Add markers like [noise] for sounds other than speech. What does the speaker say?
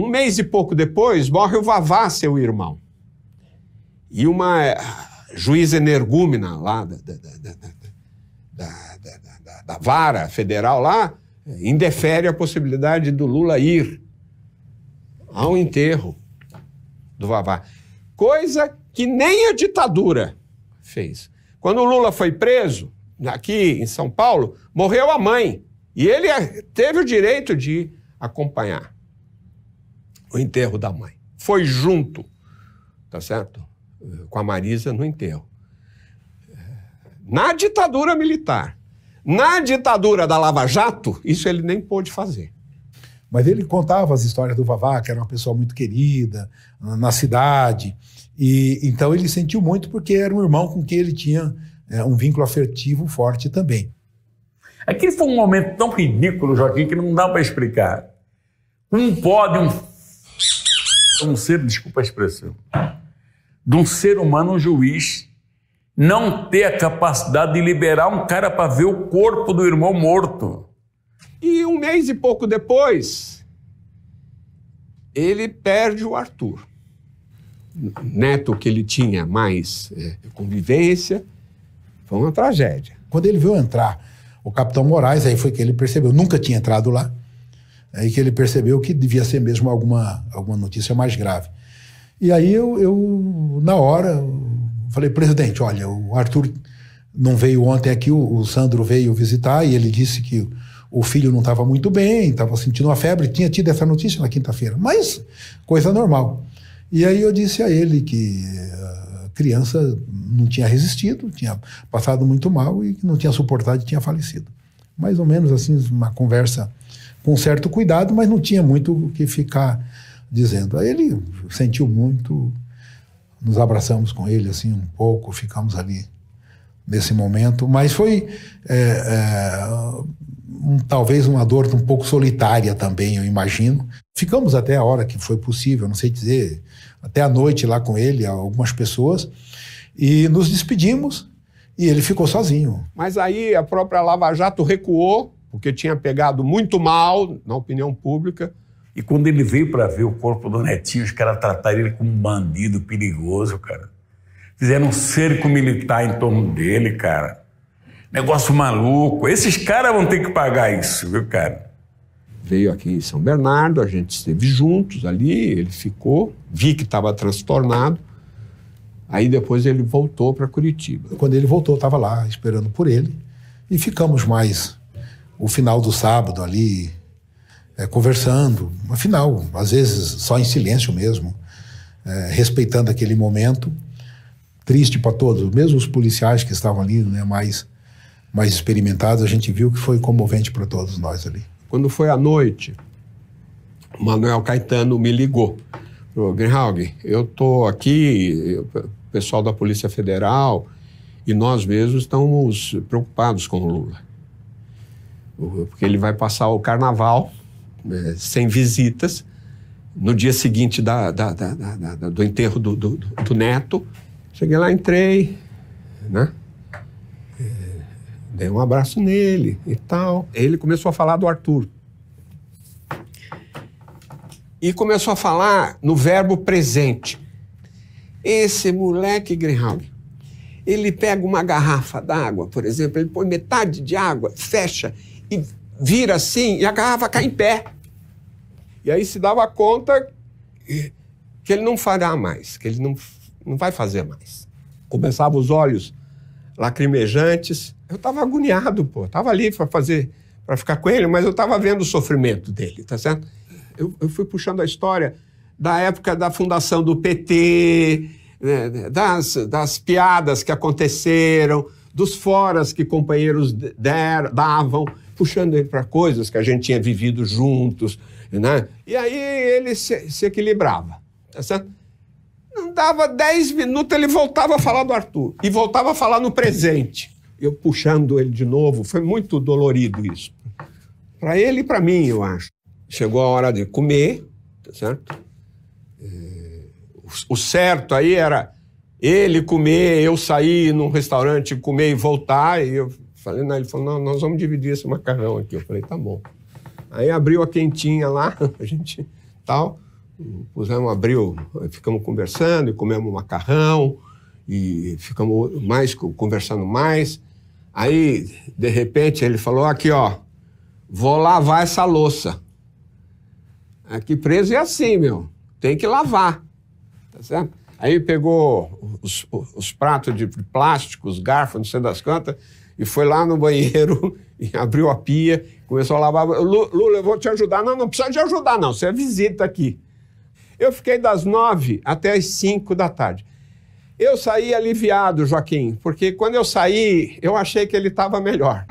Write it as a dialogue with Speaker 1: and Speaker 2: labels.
Speaker 1: Um mês e pouco depois, morre o Vavá, seu irmão. E uma eh, juíza energúmena lá da, da, da, da vara federal lá eh, indefere a possibilidade do Lula ir ao enterro do Vavá. Coisa que nem a ditadura fez. Quando o Lula foi preso, aqui em São Paulo, morreu a mãe. E ele eh, teve o direito de acompanhar o enterro da mãe. Foi junto, tá certo? Com a Marisa no enterro. Na ditadura militar, na ditadura da Lava Jato, isso ele nem pôde fazer.
Speaker 2: Mas ele contava as histórias do Vavá, que era uma pessoa muito querida na cidade. E então ele sentiu muito porque era um irmão com quem ele tinha é, um vínculo afetivo forte também.
Speaker 1: Aquele foi um momento tão ridículo, Joaquim, que não dá para explicar. Um pódio de um ser, desculpa a expressão, de um ser humano, um juiz, não ter a capacidade de liberar um cara para ver o corpo do irmão morto. E um mês e pouco depois, ele perde o Arthur. Neto que ele tinha mais é, convivência,
Speaker 2: foi uma tragédia. Quando ele viu entrar o Capitão Moraes, aí foi que ele percebeu, nunca tinha entrado lá. Aí que ele percebeu que devia ser mesmo alguma, alguma notícia mais grave. E aí eu, eu na hora, falei, presidente, olha, o Arthur não veio ontem aqui, o, o Sandro veio visitar e ele disse que o filho não estava muito bem, estava sentindo uma febre, tinha tido essa notícia na quinta-feira, mas coisa normal. E aí eu disse a ele que a criança não tinha resistido, tinha passado muito mal e não tinha suportado e tinha falecido mais ou menos assim, uma conversa com certo cuidado, mas não tinha muito o que ficar dizendo. Aí ele sentiu muito, nos abraçamos com ele assim um pouco, ficamos ali nesse momento, mas foi é, é, um, talvez uma dor um pouco solitária também, eu imagino. Ficamos até a hora que foi possível, não sei dizer, até a noite lá com ele, algumas pessoas, e nos despedimos e ele ficou sozinho.
Speaker 1: Mas aí a própria Lava Jato recuou, porque tinha pegado muito mal na opinião pública. E quando ele veio para ver o corpo do Netinho, os caras trataram ele como um bandido perigoso, cara. Fizeram um cerco militar em torno dele, cara. Negócio maluco. Esses caras vão ter que pagar isso, viu, cara? Veio aqui em São Bernardo, a gente esteve juntos ali, ele ficou, vi que estava transtornado. Aí depois ele
Speaker 2: voltou para Curitiba. Quando ele voltou, eu estava lá esperando por ele e ficamos mais o final do sábado ali é, conversando, afinal, às vezes só em silêncio mesmo, é, respeitando aquele momento triste para todos, mesmo os policiais que estavam ali, né, mais mais experimentados, a gente viu que foi comovente para todos nós ali. Quando foi à noite,
Speaker 1: o Manuel Caetano me ligou Falou, Greenhalg, eu estou aqui, o pessoal da Polícia Federal e nós mesmos estamos preocupados com o Lula. Porque ele vai passar o carnaval né, sem visitas. No dia seguinte da, da, da, do enterro do, do, do neto, cheguei lá, entrei, né? É, dei um abraço nele e tal. Ele começou a falar do Arthur e começou a falar no verbo presente. Esse moleque Greyhound, ele pega uma garrafa d'água, por exemplo, ele põe metade de água, fecha e vira assim, e a garrafa cai em pé. E aí se dava conta que ele não fará mais, que ele não, não vai fazer mais. Começava os olhos lacrimejantes. Eu estava agoniado, pô. Estava ali para fazer, para ficar com ele, mas eu estava vendo o sofrimento dele, tá certo? eu, eu fui puxando a história da época da fundação do PT, né, das, das piadas que aconteceram, dos foras que companheiros der, davam, puxando ele para coisas que a gente tinha vivido juntos. Né? E aí ele se, se equilibrava. Tá certo? Não dava dez minutos, ele voltava a falar do Arthur e voltava a falar no presente. Eu puxando ele de novo, foi muito dolorido isso. Para ele e para mim, eu acho chegou a hora de comer, tá certo? É, o certo aí era ele comer, eu sair num restaurante, comer e voltar. E eu falei, não, ele falou, não, nós vamos dividir esse macarrão aqui. Eu falei, tá bom. Aí abriu a quentinha lá, [laughs] a gente tal, pusemos, abriu, ficamos conversando e comemos macarrão e ficamos mais conversando mais. Aí, de repente, ele falou, aqui ó, vou lavar essa louça. Aqui preso é assim, meu. Tem que lavar. Tá certo? Aí pegou os, os pratos de plástico, os garfos, não sei das quantas, e foi lá no banheiro [laughs] e abriu a pia, começou a lavar. Lula, eu vou te ajudar. Não, não precisa de ajudar, não. Você é visita aqui. Eu fiquei das nove até as cinco da tarde. Eu saí aliviado, Joaquim, porque quando eu saí, eu achei que ele estava melhor.